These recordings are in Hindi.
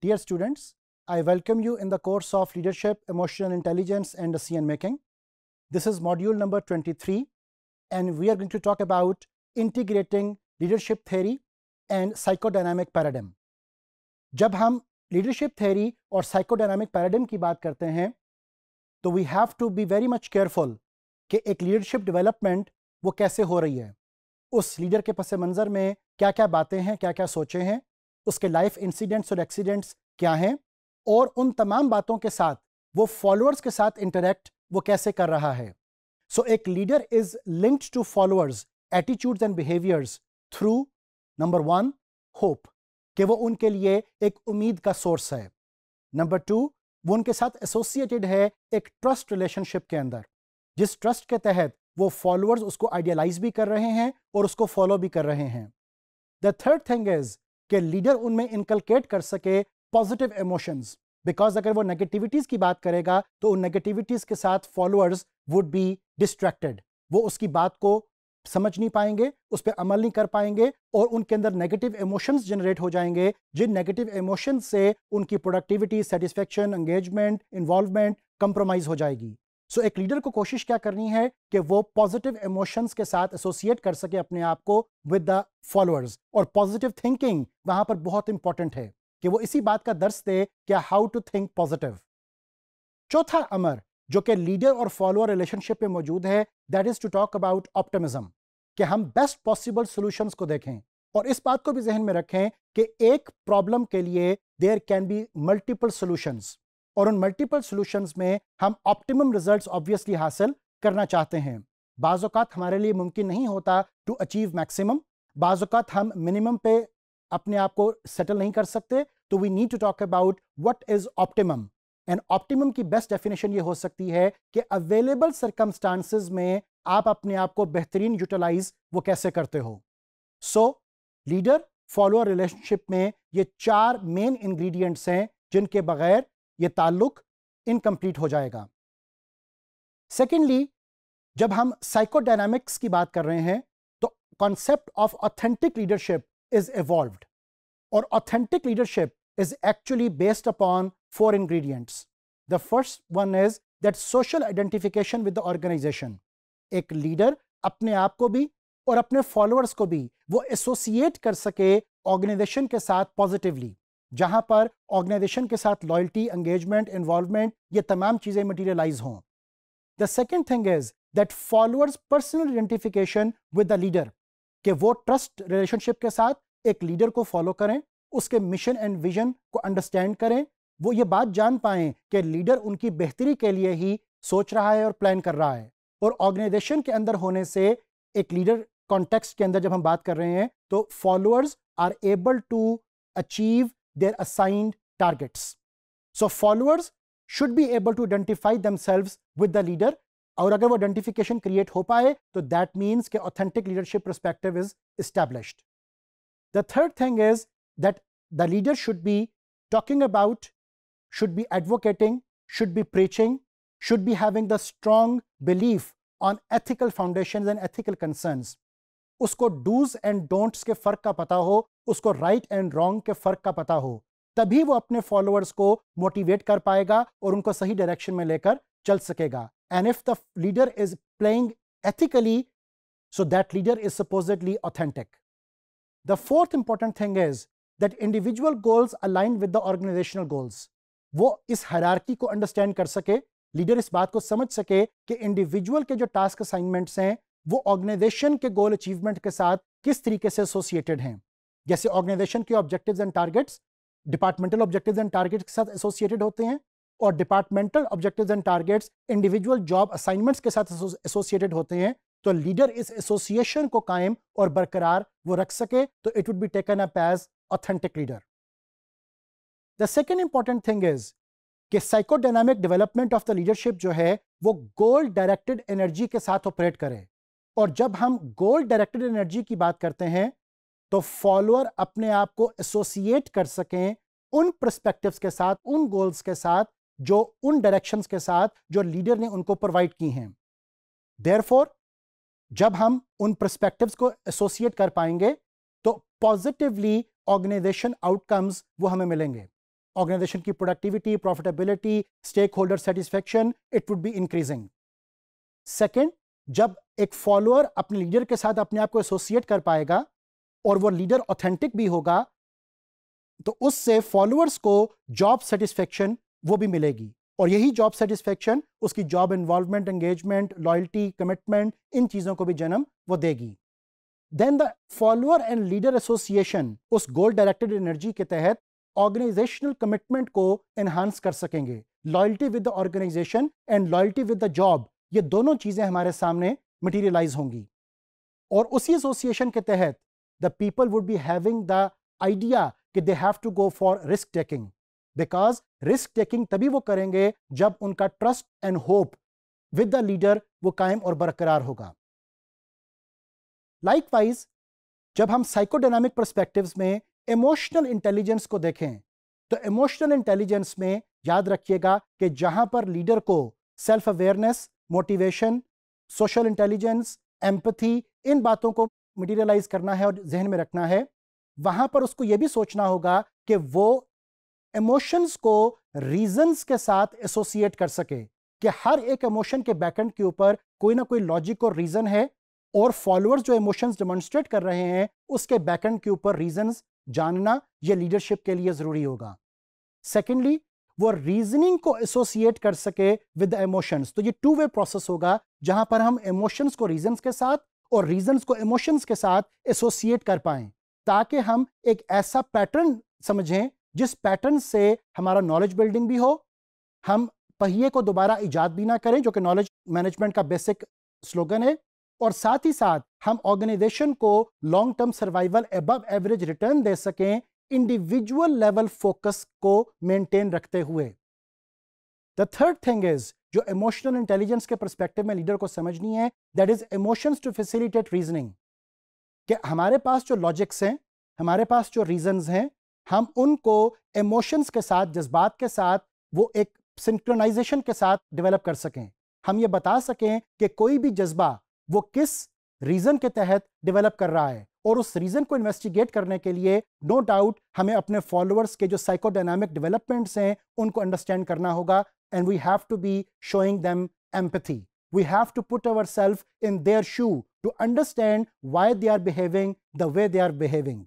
Dear students, I welcome you in the course of Leadership, Emotional Intelligence and Decision Making. This is module number 23 and we are going to talk about integrating leadership theory and psychodynamic paradigm जब हम leadership theory और psychodynamic paradigm की बात करते हैं तो we have to be very much careful कि एक leadership development वो कैसे हो रही है उस leader के पस मंज़र में क्या क्या बातें हैं क्या क्या सोचें हैं उसके लाइफ इंसिडेंट्स और एक्सीडेंट्स क्या हैं और उन तमाम बातों के साथ वो फॉलोअर्स के साथ इंटरेक्ट वो कैसे कर रहा है सो so, एक leader is linked to followers attitudes and behaviours through number one hope कि वो उनके लिए एक उम्मीद का सोर्स है नंबर टू वो उनके साथ एसोसिएटेड है एक ट्रस्ट रिलेशनशिप के अंदर जिस ट्रस्ट के तहत वो फॉलोअर्स उसको आइडियालाइज भी कर रहे हैं और उसको फॉलो भी कर रहे हैं द थर्ड थिंग इज कि लीडर उनमें इनकलकेट कर सके पॉजिटिव इमोशंस बिकॉज अगर वो नेगेटिविटीज की बात करेगा तो उन नेगेटिविटीज के साथ फॉलोअर्स वुड बी डिस्ट्रैक्टेड वो उसकी बात को समझ नहीं पाएंगे उस पर अमल नहीं कर पाएंगे और उनके अंदर नेगेटिव इमोशंस जनरेट हो जाएंगे जिन नेगेटिव इमोशंस से उनकी productivity satisfaction engagement involvement compromise हो जाएगी सो so, एक लीडर को कोशिश क्या करनी है कि वो पॉजिटिव इमोशंस के साथ एसोसिएट कर सके अपने आप को विद द फॉलोअर्स और पॉजिटिव थिंकिंग वहां पर बहुत इंपॉर्टेंट है कि वो इसी बात का दर्श दे कि हाउ टू थिंक पॉजिटिव चौथा अमर जो कि लीडर और फॉलोअर रिलेशनशिप में मौजूद है that is to talk about optimism कि हम बेस्ट पॉसिबल सॉल्यूशंस को देखें और इस बात को भी जहन में रखें कि एक प्रॉब्लम के लिए there can be multiple solutions और उन मल्टीपल सोल्यूशंस में हम ऑप्टिमम रिजल्ट ऑब्वियसली हासिल करना चाहते हैं बाज़ात हमारे लिए मुमकिन नहीं होता टू अचीव मैक्सिमम बाज़ात हम मिनिमम पे अपने आप को सेटल नहीं कर सकते तो we need to talk about what is optimum and optimum की बेस्ट डेफिनेशन ये हो सकती है कि अवेलेबल सरकमस्टांसिस में आप अपने आप को बेहतरीन यूटिलाइज वो कैसे करते हो सो लीडर फॉलोअर रिलेशनशिप में ये चार मेन इंग्रेडिएंट्स हैं जिनके बगैर यह ताल्लुक इनकम्प्लीट हो जाएगा सेकेंडली जब हम साइकोडायनामिक्स की बात कर रहे हैं तो concept of authentic leadership is evolve और authentic leadership is actually based upon four ingredients. The first one is that social identification with the organisation एक लीडर अपने आप को भी और अपने फॉलोअर्स को भी वो एसोसिएट कर सके ऑर्गेनाइजेशन के साथ पॉजिटिवली जहां पर ऑर्गेनाइजेशन के साथ लॉयल्टी एंगेजमेंट इन्वॉल्वमेंट ये तमाम चीज़ें मटीरियलाइज हों the second thing is that followers personal identification with the leader के वो ट्रस्ट रिलेशनशिप के साथ एक लीडर को फॉलो करें उसके मिशन एंड विजन को अंडरस्टैंड करें वो ये बात जान पाए कि लीडर उनकी बेहतरी के लिए ही सोच रहा है और प्लान कर रहा है और ऑर्गेनाइजेशन के अंदर होने से एक लीडर कॉन्टेक्स्ट के अंदर जब हम बात कर रहे हैं तो followers are able to achieve their assigned targets. So followers should be able to identify themselves with the leader और अगर वो hope. I हो पाए तो दैट मीन्स के authentic leadership established. The third thing is that the leader should be talking about, should be advocating, should be preaching, should be having the strong belief on ethical foundations and ethical concerns. उसको डूज एंड डोंट्स के फर्क का पता हो उसको राइट एंड रॉन्ग के फर्क का पता हो तभी वो अपने फॉलोअर्स को मोटिवेट कर पाएगा और उनको सही डायरेक्शन में लेकर चल सकेगा and if the leader is playing ethically so that leader is supposedly authentic the fourth important thing is that individual goals align with the organisational goals वो इस हरारकी को अंडरस्टैंड कर सके लीडर इस बात को समझ सके कि इंडिविजुअल के जो टास्क असाइनमेंट्स हैं वो ऑर्गेनाइजेशन के गोल अचीवमेंट के साथ किस तरीके से एसोसिएटेड हैं जैसे ऑर्गेनाइजेशन के objective and targets departmental objective and targets के साथ एसोसिएटेड होते हैं और departmental objective and targets individual job assignments के साथ एसोसिएटेड होते हैं तो लीडर इस एसोसिएशन को कायम और बरकरार वो रख सके तो it would be taken up as authentic leader the second important thing is कि psychodynamic development of the leadership जो है वो गोल डायरेक्टेड एनर्जी के साथ ऑपरेट करे और जब हम गोल डायरेक्टेड एनर्जी की बात करते हैं तो फॉलोअर अपने आप को एसोसिएट कर सकें उन प्रस्पेक्टिव्स के साथ उन गोल्स के साथ जो उन डायरेक्शंस के साथ जो लीडर ने उनको प्रोवाइड की हैं देयरफॉर जब हम उन प्रस्पेक्टिव्स को एसोसिएट कर पाएंगे तो पॉजिटिवली ऑर्गेनाइजेशन आउटकम्स वो हमें मिलेंगे ऑर्गेनाइजेशन की productivity profitability stakeholder satisfaction it would be increasing second जब एक फॉलोअर अपने लीडर के साथ अपने आप को एसोसिएट कर पाएगा और वो लीडर ऑथेंटिक भी होगा तो उससे फॉलोअर्स को जॉब सेटिस्फेक्शन वो भी मिलेगी और यही जॉब सेटिस्फेक्शन उसकी job involvement engagement loyalty commitment इन चीज़ों को भी जन्म वो देगी then the follower and leader association उस गोल डायरेक्टेड एनर्जी के तहत ऑर्गेनाइजेशनल कमिटमेंट को एनहांस कर सकेंगे loyalty with the organisation and loyalty with the job ये दोनों चीज़ें हमारे सामने मटीरियलाइज होंगी और उसी एसोसिएशन के तहत the people would be having the idea कि they have to go for risk taking because risk taking तभी वो करेंगे जब उनका trust and hope with the leader वो कायम और बरकरार होगा लाइकवाइज जब हम साइकोडायनामिक परस्पेक्टिव में इमोशनल इंटेलिजेंस को देखें तो इमोशनल इंटेलिजेंस में याद रखिएगा कि जहां पर लीडर को self awareness motivation social intelligence empathy इन बातों को मटीरियलाइज करना है और जहन में रखना है वहां पर उसको यह भी सोचना होगा कि वो इमोशंस को रीजंस के साथ एसोसिएट कर सके कि हर एक इमोशन के बैकेंड के ऊपर कोई ना कोई लॉजिक और रीजन है और फॉलोअर्स जो इमोशंस डेमोन्स्ट्रेट कर रहे हैं उसके बैकेंड के ऊपर रीजंस जानना यह लीडरशिप के लिए ज़रूरी होगा सेकेंडली वो रीजनिंग को एसोसिएट कर सके विद इमोशंस तो ये टू वे प्रोसेस होगा जहां पर हम इमोशंस को रीजन के साथ और रीजन को इमोशंस के साथ एसोसिएट कर पाए ताकि हम एक ऐसा पैटर्न समझें जिस पैटर्न से हमारा नॉलेज बिल्डिंग भी हो हम पहिए को दोबारा ईजाद भी ना करें जो कि नॉलेज मैनेजमेंट का बेसिक स्लोगन है और साथ ही साथ हम ऑर्गेनाइजेशन को long term survival above average return दे सकें इंडिविजुअल लेवल फोकस को मेंटेन रखते हुए द थर्ड थिंग इज जो इमोशनल इंटेलिजेंस के परस्पेक्टिव में लीडर को समझनी है that is emotions to facilitate reasoning कि हमारे पास जो लॉजिक्स हैं हमारे पास जो रीजंस हैं हम उनको इमोशंस के साथ जज्बात के साथ वो एक सिंक्रोनाइजेशन के साथ डेवलप कर सकें हम ये बता सकें कि कोई भी जज्बा वो किस रीजन के तहत डेवलप कर रहा है और उस रीजन को इन्वेस्टिगेट करने के लिए नो no डाउट हमें अपने फॉलोअर्स के जो साइकोडायनामिक डेवलपमेंट्स हैं उनको अंडरस्टैंड करना होगा and we have to be showing them empathy we have to put our self in their shoe to understand why they are behaving the way they are behaving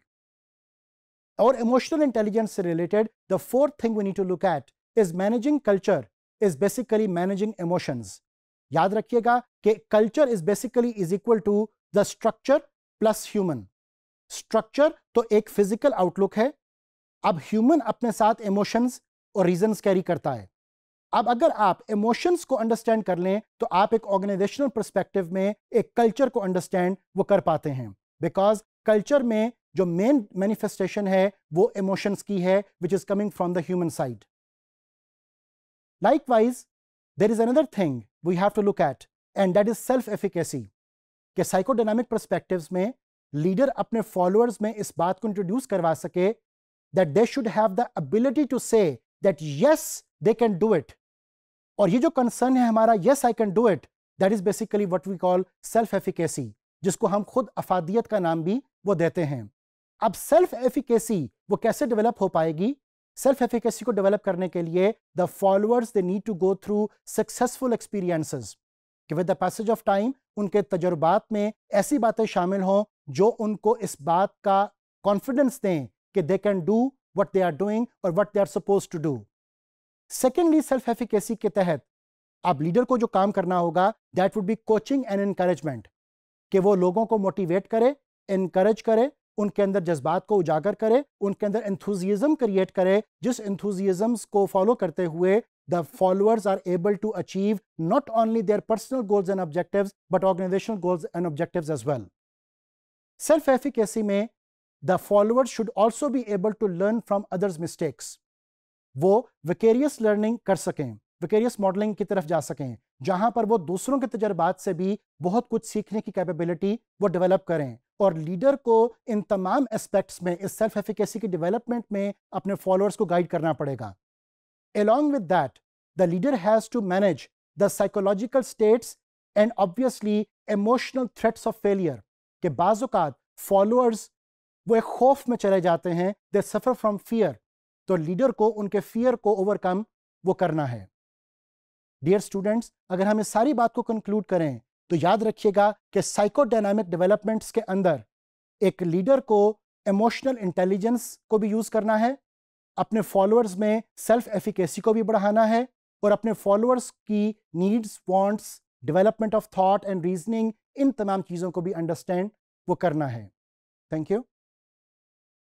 और इमोशनल इंटेलिजेंस से related the fourth thing we need to look at is managing culture is basically managing emotions याद रखिएगा कि culture is basically is equal to the structure plus human structure तो एक फिजिकल आउटलुक है अब ह्यूमन अपने साथ इमोशंस और रीजंस कैरी करता है अब अगर आप इमोशंस को अंडरस्टैंड कर लें तो आप एक ऑर्गेनाइजेशनल परस्पेक्टिव में एक कल्चर को अंडरस्टैंड वो कर पाते हैं बिकॉज कल्चर में जो मेन मैनिफेस्टेशन है वो इमोशंस की है which is coming from the human side likewise there is another thing we have to look at and that is self efficacy के साइकोडायनामिक परस्पेक्टिव में लीडर अपने फॉलोअर्स में इस बात को इंट्रोड्यूस करवा सके that they should have the ability to say that yes they can do it और ये जो कंसर्न है हमारा yes I can do it that is basically what we call self efficacy जिसको हम खुद अफादियत का नाम भी वो देते हैं अब सेल्फ एफिकेसी वो कैसे डेवलप हो पाएगी सेल्फ एफिकेसी को डेवलप करने के लिए the followers they need to go through successful experiences कि with the passage of time उनके तजुर्बात में ऐसी बातें शामिल हों जो उनको इस बात का कॉन्फिडेंस दें कि they can do what they are doing और what they are suppose to do secondly self efficacy के तहत आप लीडर को जो काम करना होगा that would be coaching and encouragement कि वो लोगों को मोटिवेट करे इनकरेज करे उनके अंदर जज्बात को उजागर करे उनके अंदर इंथुजियाज़म क्रिएट करे जिस इंथुजियाज़म्स को फॉलो करते हुए the followers are able to achieve not only their personal goals and objectives, but organizational goals and objectives as well. Self efficacy mein the followers should also be able to learn from others' mistakes. wo vicarious learning kar सकें vicarious modeling ki taraf ja सकें jahan par wo dusron ke tajrubat se bhi bahut kuch seekhne ki capability wo develop करें और लीडर को इन तमाम एस्पेक्ट्स में इस सेल्फ एफिकेसी की डेवलपमेंट में अपने फॉलोअर्स को गाइड करना पड़ेगा Along with that, the leader has to manage the psychological states and obviously emotional threats of failure कि बाज़ात फॉलोअर्स वो एक खौफ में चले जाते हैं दे सफ़र फ्रॉम फियर तो लीडर को उनके फियर को ओवरकम वो करना है डियर स्टूडेंट्स अगर हम इस सारी बात को कंक्लूड करें तो याद रखिएगा कि साइकोडायनामिक डेवलपमेंट्स के अंदर एक लीडर को इमोशनल इंटेलिजेंस को भी यूज़ करना है अपने फॉलोअर्स में सेल्फ एफिकेसी को भी बढ़ाना है और अपने फॉलोअर्स की needs wants development of thought and reasoning इन तमाम चीज़ों को भी अंडरस्टैंड वो करना है थैंक यू